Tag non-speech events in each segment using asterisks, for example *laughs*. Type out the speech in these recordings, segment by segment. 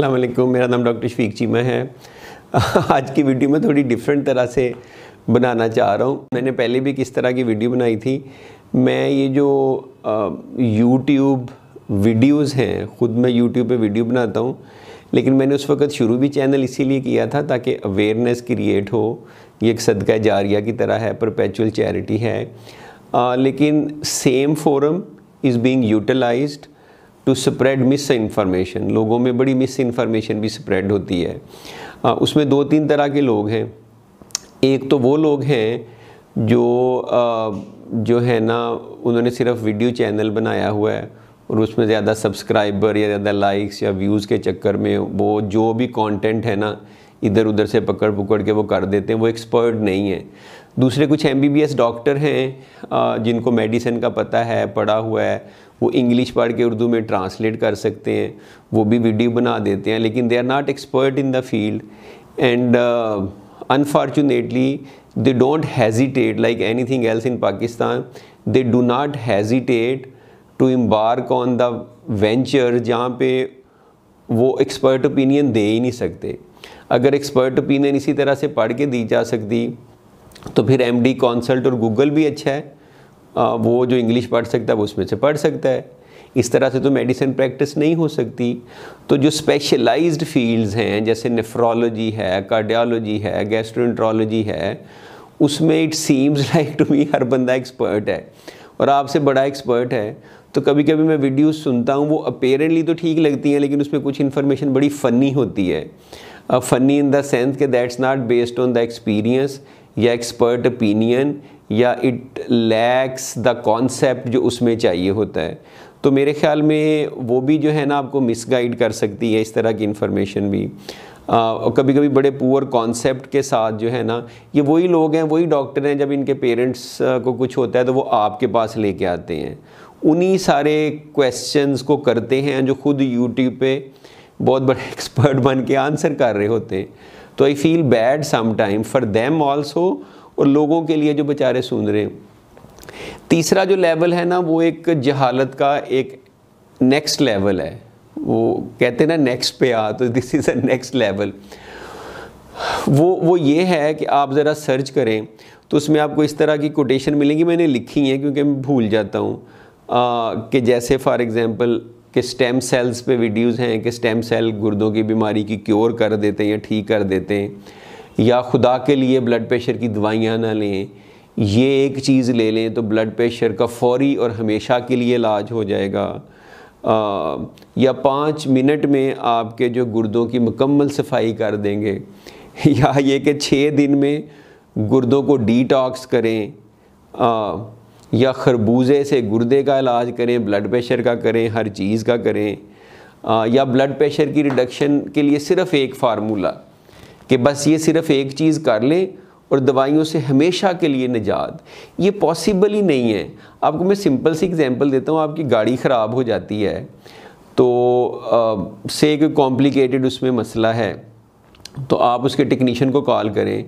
अलैक्म मेरा नाम डॉक्टर शफीक चीमा है *laughs* आज की वीडियो में थोड़ी डिफरेंट तरह से बनाना चाह रहा हूँ मैंने पहले भी किस तरह की वीडियो बनाई थी मैं ये जो यूट्यूब वीडियोस हैं ख़ुद मैं यूट्यूब पे वीडियो बनाता हूँ लेकिन मैंने उस वक्त शुरू भी चैनल इसीलिए किया था ताकि अवेयरनेस क्रिएट हो ये एक सदका जारिया की तरह है परपेचुअल चैरिटी है आ, लेकिन same forum is being utilized to spread misinformation लोगों में बड़ी मिस इन्फॉर्मेशन भी स्प्रेड होती है आ, उसमें दो तीन तरह के लोग हैं एक तो वो लोग हैं जो आ, जो है ना उन्होंने सिर्फ वीडियो चैनल बनाया हुआ है और उसमें ज़्यादा सब्सक्राइबर या ज़्यादा लाइक्स या व्यूज़ के चक्कर में वो जो भी कंटेंट है ना इधर उधर से पकड़ पकड़ के वो कर देते हैं वो एक्सपर्ट नहीं है दूसरे कुछ एम डॉक्टर हैं जिनको मेडिसिन का पता है पढ़ा हुआ है वो इंग्लिश पढ़ के उर्दू में ट्रांसलेट कर सकते हैं वो भी वीडियो बना देते हैं लेकिन they are not expert in the field and unfortunately they don't hesitate like anything else in Pakistan they do not hesitate to embark on the venture जहाँ पे वो एक्सपर्ट ओपिनियन दे ही नहीं सकते अगर एक्सपर्ट ओपिनियन इसी तरह से पढ़ के दी जा सकती तो फिर एम डी कंसल्ट और गूगल भी अच्छा है वो जो इंग्लिश पढ़ सकता है वो उसमें से पढ़ सकता है इस तरह से तो मेडिसिन प्रैक्टिस नहीं हो सकती तो जो स्पेशलाइज्ड फील्ड्स हैं जैसे नेफ्रोलॉजी है कार्डियोलॉजी है गैस्ट्रोट्रोलॉजी है उसमें it seems like to me हर बंदा एक्सपर्ट है और आपसे बड़ा एक्सपर्ट है तो कभी कभी मैं वीडियोस सुनता हूँ वो अपेरेंटली तो ठीक लगती हैं लेकिन उसमें कुछ इन्फॉर्मेशन बड़ी फ़नी होती है फ़नी इन द सेंस के that's not based on the experience या एक्सपर्ट ओपिनियन या इट लैक्स द कॉन्सेप्ट जो उसमें चाहिए होता है तो मेरे ख्याल में वो भी जो है ना आपको मिसगाइड कर सकती है इस तरह की इन्फॉर्मेशन भी आ, और कभी कभी बड़े पुअर कॉन्सेप्ट के साथ जो है ना ये वही लोग हैं वही डॉक्टर हैं जब इनके पेरेंट्स को कुछ होता है तो वो आपके पास लेके आते हैं उन्हीं सारे क्वेश्चंस को करते हैं जो खुद यूट्यूब पे बहुत बड़े एक्सपर्ट *laughs* बन के आंसर कर रहे होते हैं तो आई फील बैड समाइम फॉर देम ऑल्सो और लोगों के लिए जो बेचारे सुन रहे हैं तीसरा जो लेवल है ना वो एक जहालत का एक नेक्स्ट लेवल है वो कहते हैं ना नेक्स्ट पे आ तो this is a next level वो वो ये है कि आप ज़रा सर्च करें तो उसमें आपको इस तरह की कोटेशन मिलेंगी मैंने लिखी हैं क्योंकि मैं भूल जाता हूँ कि जैसे फॉर एग्ज़ाम्पल कि स्टेम सेल्स पे वीडियोस हैं कि स्टेम सेल गुर्दों की बीमारी की क्योर कर देते हैं या ठीक कर देते हैं या खुदा के लिए ब्लड प्रेशर की दवाइयाँ ना लें ये एक चीज़ ले लें तो ब्लड प्रेशर का फौरी और हमेशा के लिए इलाज हो जाएगा आ, या पाँच मिनट में आपके जो गुर्दों की मुकम्मल सफाई कर देंगे या ये कि छः दिन में गुर्दों को डिटॉक्स करें आ, या खरबूजे से गुर्दे का इलाज करें ब्लड प्रेशर का करें हर चीज़ का करें या ब्लड प्रेशर की रिडक्शन के लिए सिर्फ़ एक फार्मूला कि बस ये सिर्फ़ एक चीज़ कर लें और दवाइयों से हमेशा के लिए निजात ये पॉसिबल ही नहीं है आपको मैं सिंपल सी एग्जांपल देता हूँ आपकी गाड़ी ख़राब हो जाती है तो आ, से कोई कॉम्प्लिकेटेड उसमें मसला है तो आप उसके टेक्नीशियन को कॉल करें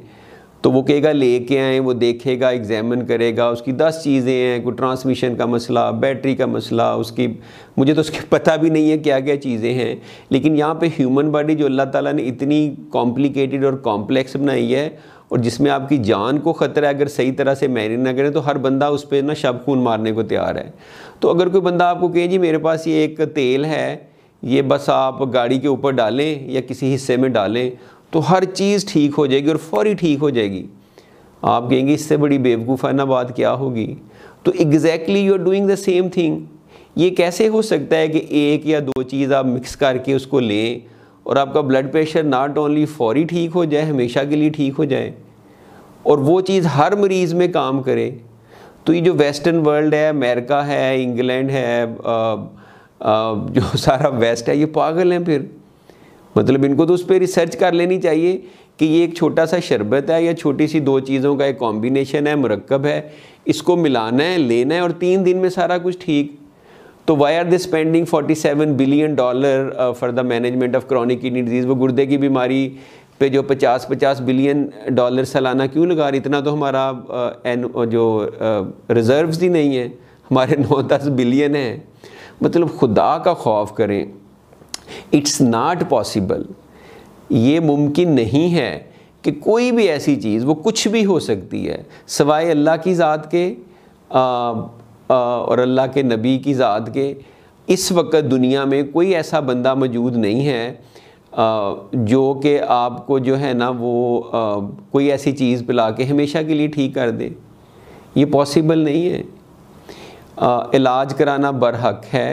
तो वो कहेगा लेके आए वो देखेगा एग्जामिन करेगा उसकी दस चीज़ें हैं कोई ट्रांसमिशन का मसला बैटरी का मसला उसकी मुझे तो उसके *laughs* पता भी नहीं है क्या क्या चीज़ें हैं लेकिन यहाँ पे ह्यूमन बॉडी जो अल्लाह ताला ने इतनी कॉम्प्लिकेटेड और कॉम्प्लेक्स बनाई है और जिसमें आपकी जान को ख़तरा है अगर सही तरह से मैनेज ना करें तो हर बंदा उस पर ना शब खून मारने को तैयार है तो अगर कोई बंदा आपको कहे जी मेरे पास ये एक तेल है ये बस आप गाड़ी के ऊपर डालें या किसी हिस्से में डालें तो हर चीज़ ठीक हो जाएगी और फौरी ठीक हो जाएगी आप कहेंगे इससे बड़ी बेवकूफ़ाना बात क्या होगी तो exactly you are doing the same thing ये कैसे हो सकता है कि एक या दो चीज़ आप मिक्स करके उसको लें और आपका ब्लड प्रेशर नॉट ओनली फौरी ठीक हो जाए हमेशा के लिए ठीक हो जाए और वो चीज़ हर मरीज़ में काम करे तो ये जो वेस्टर्न वर्ल्ड है अमेरिका है इंग्लैंड है आ, आ, जो सारा वेस्ट है ये पागल हैं फिर मतलब इनको तो उस पर रिसर्च कर लेनी चाहिए कि ये एक छोटा सा शरबत है या छोटी सी दो चीज़ों का एक कॉम्बिनेशन है मरकब है इसको मिलाना है लेना है और तीन दिन में सारा कुछ ठीक तो why are the spending 47 billion dollar for the management of chronic kidney disease वो गुर्दे की बीमारी पे जो 50-50 बिलियन डॉलर सालाना क्यों लगा रही इतना तो हमारा एन uh, uh, जो रिज़र्व्स uh, ही नहीं है हमारे नौ दस बिलियन हैं मतलब खुदा का खौफ करें इट्स नॉट पॉसिबल ये मुमकिन नहीं है कि कोई भी ऐसी चीज़ वो कुछ भी हो सकती है सवाए अल्लाह की ज़ात के आ, आ, और अल्लाह के नबी की ज़ात के इस वक्त दुनिया में कोई ऐसा बंदा मौजूद नहीं है आ, जो कि आपको जो है ना वो आ, कोई ऐसी चीज़ पिला के हमेशा के लिए ठीक कर दे ये पॉसिबल नहीं है आ, इलाज कराना बरहक है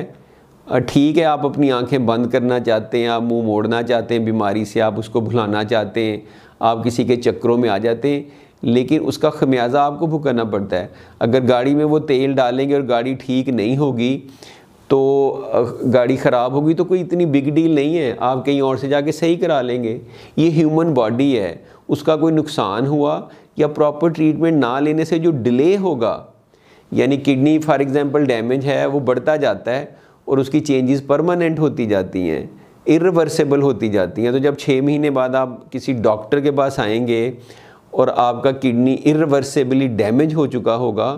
ठीक है आप अपनी आंखें बंद करना चाहते हैं आप मुंह मोड़ना चाहते हैं बीमारी से आप उसको भुलाना चाहते हैं आप किसी के चक्करों में आ जाते हैं लेकिन उसका खमियाजा आपको भुगतना पड़ता है अगर गाड़ी में वो तेल डालेंगे और गाड़ी ठीक नहीं होगी तो गाड़ी ख़राब होगी तो कोई इतनी बिग डील नहीं है आप कहीं और से जाके सही करा लेंगे ये ह्यूमन बॉडी है उसका कोई नुकसान हुआ या प्रॉपर ट्रीटमेंट ना लेने से जो डिले होगा यानी किडनी फॉर एग्ज़ाम्पल डैमेज है वो बढ़ता जाता है और उसकी चेंजेस परमानेंट होती जाती हैं इरिवर्सेबल होती जाती हैं तो जब छः महीने बाद आप किसी डॉक्टर के पास आएंगे और आपका किडनी इरिवर्सेबली डैमेज हो चुका होगा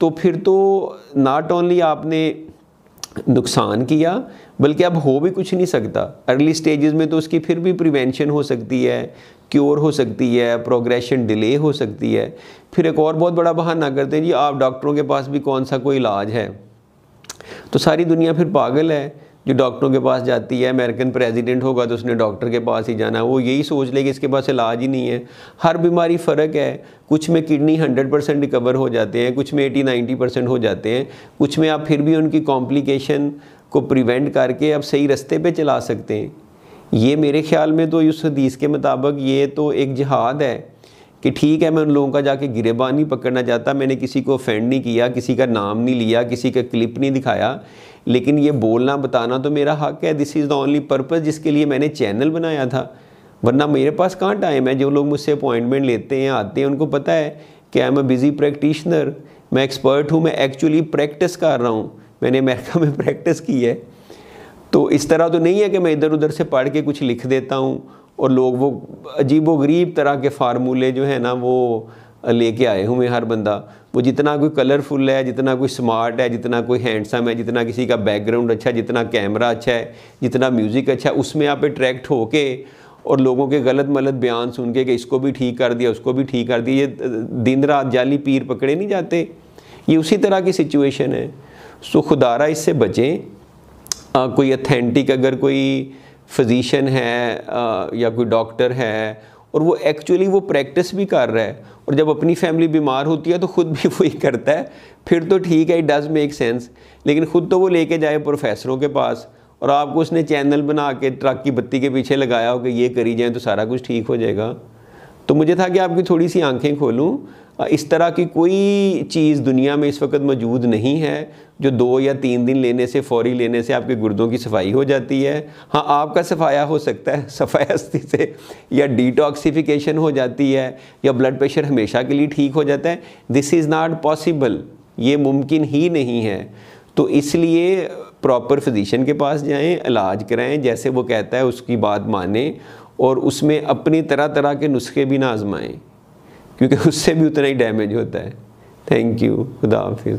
तो फिर तो नॉट ओनली आपने नुकसान किया बल्कि अब हो भी कुछ नहीं सकता अर्ली स्टेजेस में तो उसकी फिर भी प्रिवेंशन हो सकती है क्योर हो सकती है प्रोग्रेशन डिले हो सकती है फिर एक और बहुत बड़ा बहाना करते हैं जी आप डॉक्टरों के पास भी कौन सा कोई इलाज है तो सारी दुनिया फिर पागल है जो डॉक्टरों के पास जाती है अमेरिकन प्रेसिडेंट होगा तो उसने डॉक्टर के पास ही जाना वो यही सोच ले कि इसके पास इलाज ही नहीं है हर बीमारी फ़र्क है कुछ में किडनी 100 परसेंट रिकवर हो जाते हैं कुछ में 80 90 परसेंट हो जाते हैं कुछ में आप फिर भी उनकी कॉम्प्लिकेशन को प्रिवेंट करके आप सही रस्ते पर चला सकते हैं ये मेरे ख्याल में तो इस हदीस के मुताबिक ये तो एक जहाद है कि ठीक है मैं उन लोगों का जाके गिरेबान नहीं पकड़ना चाहता मैंने किसी को ऑफेंड नहीं किया किसी का नाम नहीं लिया किसी का क्लिप नहीं दिखाया लेकिन ये बोलना बताना तो मेरा हक है this is the only purpose जिसके लिए मैंने चैनल बनाया था वरना मेरे पास कहाँ टाइम है जो लोग मुझसे अपॉइंटमेंट लेते हैं आते हैं उनको पता है कि I am a busy practitioner मैं एक्सपर्ट हूँ मैं एक्चुअली प्रैक्टिस कर रहा हूँ मैंने अमेरिका में प्रैक्टिस की है तो इस तरह तो नहीं है कि मैं इधर उधर से पढ़ के कुछ लिख देता हूँ और लोग वो अजीब व गरीब तरह के फार्मूले जो है ना वो लेके आए हुए हर बंदा वो जितना कोई कलरफुल है जितना कोई स्मार्ट है जितना कोई हैंडसम है जितना किसी का बैकग्राउंड अच्छा है जितना कैमरा अच्छा है जितना म्यूज़िक अच्छा है उसमें आप अट्रैक्ट होके और लोगों के गलत मलत बयान सुन के कि इसको भी ठीक कर दिया उसको भी ठीक कर दिया ये दिन रात जाली पीर पकड़े नहीं जाते ये उसी तरह की सिचुएशन है सो खुदारा इससे बचें कोई अथेंटिक अगर कोई फिजिशियन है या कोई डॉक्टर है और वो एक्चुअली वो प्रैक्टिस भी कर रहा है और जब अपनी फैमिली बीमार होती है तो ख़ुद भी *laughs* वही करता है फिर तो ठीक है इट डज़ मेक सेंस लेकिन ख़ुद तो वो लेके जाए प्रोफेसरों के पास और आपको उसने चैनल बना के ट्रक की बत्ती के पीछे लगाया हो कि ये करी जाए तो सारा कुछ ठीक हो जाएगा तो मुझे था कि आपकी थोड़ी सी आंखें खोलूँ इस तरह की कोई चीज़ दुनिया में इस वक्त मौजूद नहीं है जो दो या तीन दिन लेने से फौरी लेने से आपके गुर्दों की सफाई हो जाती है हाँ आपका सफाया हो सकता है *laughs* सफायास्ती से या डिटॉक्सीफिकेशन हो जाती है या ब्लड प्रेशर हमेशा के लिए ठीक हो जाता है दिस इज़ नॉट पॉसिबल ये मुमकिन ही नहीं है तो इसलिए प्रॉपर फिजिशन के पास जाएं इलाज कराएं जैसे वो कहता है उसकी बात माने और उसमें अपनी तरह तरह के नुस्खे भी ना आजमाएँ क्योंकि उससे भी उतना ही डैमेज होता है थैंक यू खुदा हाफिज़